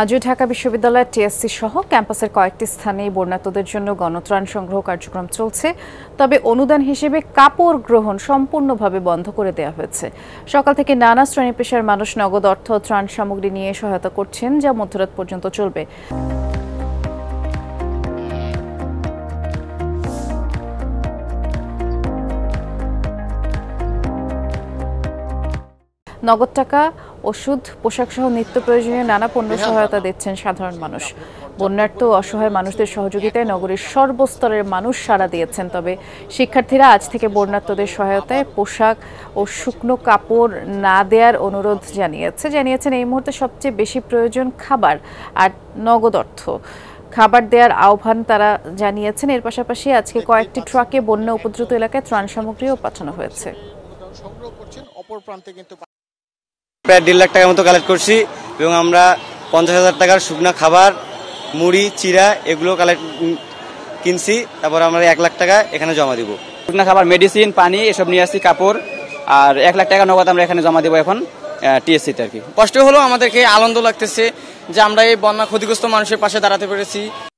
আজও ঢাকা বিশ্ববিদ্যালয়ের টিএসসি সহ ক্যাম্পাসের কয়েকটি স্থানে বন্যাতদের জন্য গণত্রাণ সংগ্রহ কার্যক্রম চলছে তবে অনুদান হিসেবে কাপড় গ্রহণ সম্পূর্ণভাবে বন্ধ করে দেওয়া হয়েছে সকাল থেকে নানা শ্রেণী পেশার মানুষ নগদ অর্থ ত্রাণ সামগ্রী নিয়ে সহায়তা করছেন যা মধ্যরাত পর্যন্ত চলবে নগদ টাকা ওষুধ পোশাকসহ নিত্য প্রয়োজনীয় নানা পণ্য সহায়তা দিচ্ছেন সাধারণ মানুষ বন্যার্থ অসহায় মানুষদের সহযোগিতায় নগরের সর্বস্তরের মানুষ সাড়া দিয়েছেন তবে শিক্ষার্থীরা আজ থেকে বন্যার্থদের সহায়তায় পোশাক ও শুকনো কাপড় না দেওয়ার অনুরোধ জানিয়েছে জানিয়েছেন এই মুহূর্তে সবচেয়ে বেশি প্রয়োজন খাবার আর নগদ অর্থ খাবার দেওয়ার আহ্বান তারা জানিয়েছেন এর পাশাপাশি আজকে কয়েকটি ট্রাকে বন্যা উপদ্রুত এলাকায় ত্রাণ সামগ্রীও পাঠানো হয়েছে সংগ্রহ করছেন অপর প্রান্তে কিন্তু প্রায় দেড় লাখ টাকার মতো কালেক্ট করছি এবং আমরা পঞ্চাশ হাজার টাকার শুকনো খাবার মুড়ি চিরা এগুলো কালেক্ট কিনছি তারপর আমরা এক লাখ টাকা এখানে জমা দিব শুকনা খাবার মেডিসিন পানি এসব নিয়ে আসছি কাপড় আর এক লাখ টাকা নগদ আমরা এখানে জমা দেবো এখন টিএসসিতে আর কি কষ্ট হলেও আমাদেরকে আনন্দ লাগতেছে যে আমরা এই বন্যা ক্ষতিগ্রস্ত মানুষের পাশে দাঁড়াতে পেরেছি